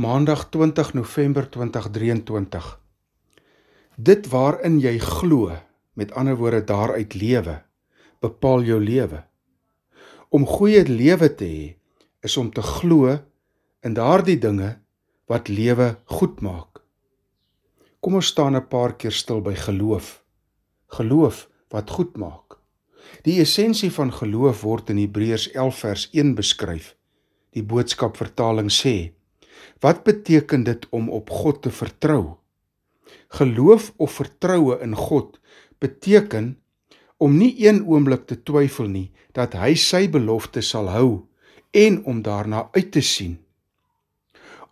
Maandag 20 November 2023. Dit waarin jy glo, met ander woorde daaruit lewe, bepaal jou lewe. Om goeie lewe te hê is om te glo in daardie dinge wat lewe goed maak. Kom ons staan 'n paar keer stil by geloof. Geloof wat goed maak. Die essensie van geloof word in Hebreërs 11 vers 1 beskryf. Die boodskap vertaling sê: Wat beteken dit om op God te vertrou? Geloof of vertroue in God beteken om nie een oomblik te twyfel nie dat hy sy belofte sal hou en om daarna uit te sien.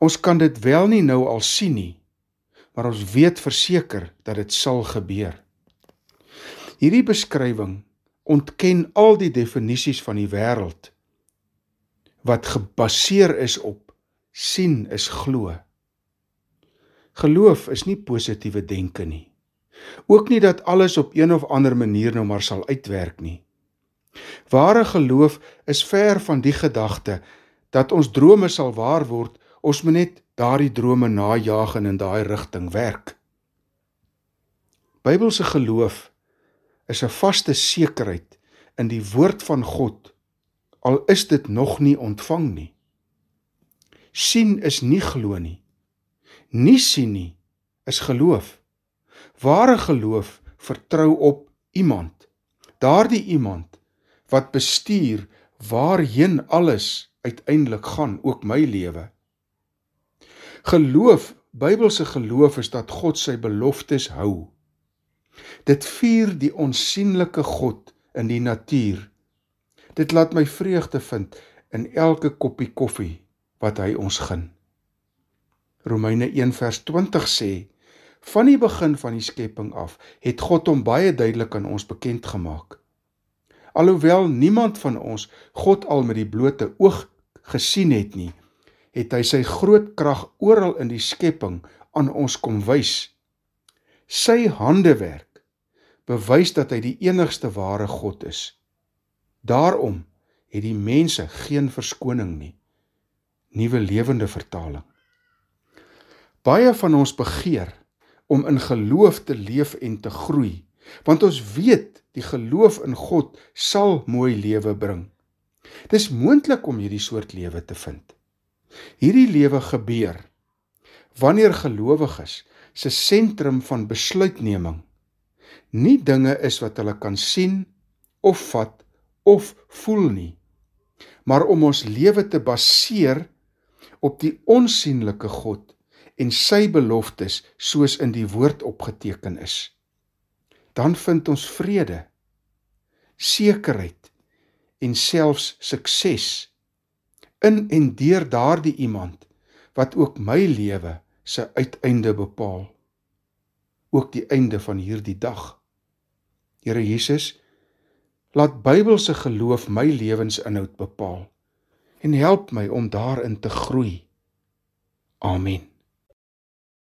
Ons kan dit wel nie nou al sien nie, maar ons weet verseker dat dit sal gebeur. Hierdie beskrywing ontken al die definisies van die wêreld wat gebaseer is op sien is glo. Geloof is nie positiewe denke nie. Ook nie dat alles op een of ander manier nou maar sal uitwerk nie. Ware geloof is ver van die gedagte dat ons drome sal waar word ons moet net daardie drome najag en in daai rigting werk. Bybelse geloof is 'n vaste sekerheid in die woord van God al is dit nog nie ontvang nie sien is nie glo nie. Nie sien nie is geloof. Ware geloof vertrou op iemand. Daardie iemand wat bestuur waarheen alles uiteindelik gaan, ook my lewe. Geloof, Bybelse geloof is dat God sy beloftes hou. Dit vier die onsigbare God in die natuur. Dit laat my vreugde vind in elke koppie koffie wat hy ons gun. Romeine 1:20 sê: Van die begin van die skepping af het God hom baie duidelik aan ons bekend gemaak. Alhoewel niemand van ons God al met die blote oog gesien het nie, het hy sy groot krag oral in die skepping aan ons kom wys. Sy handewerk bewys dat hy die enigste ware God is. Daarom het die mense geen verskoning nie nuwe lewende vertaling. Baie van ons begeer om in geloof te leef en te groei, want ons weet die geloof in God sal mooi lewe bring. Dis moontlik om hierdie soort lewe te vind. Hierdie lewe gebeur wanneer gelowiges se sentrum van besluitneming nie dinge is wat hulle kan sien of vat of voel nie maar om ons lewe te baseer op die onsigbare God en sy beloftes soos in die woord opgeteken is. Dan vind ons vrede, sekerheid en selfs sukses in en deur daardie iemand wat ook my lewe se uiteinde bepaal, ook die einde van hierdie dag. Here Jesus, laat Bybelse geloof my lewensinhoud bepaal en help my om daarin te groei. Amen.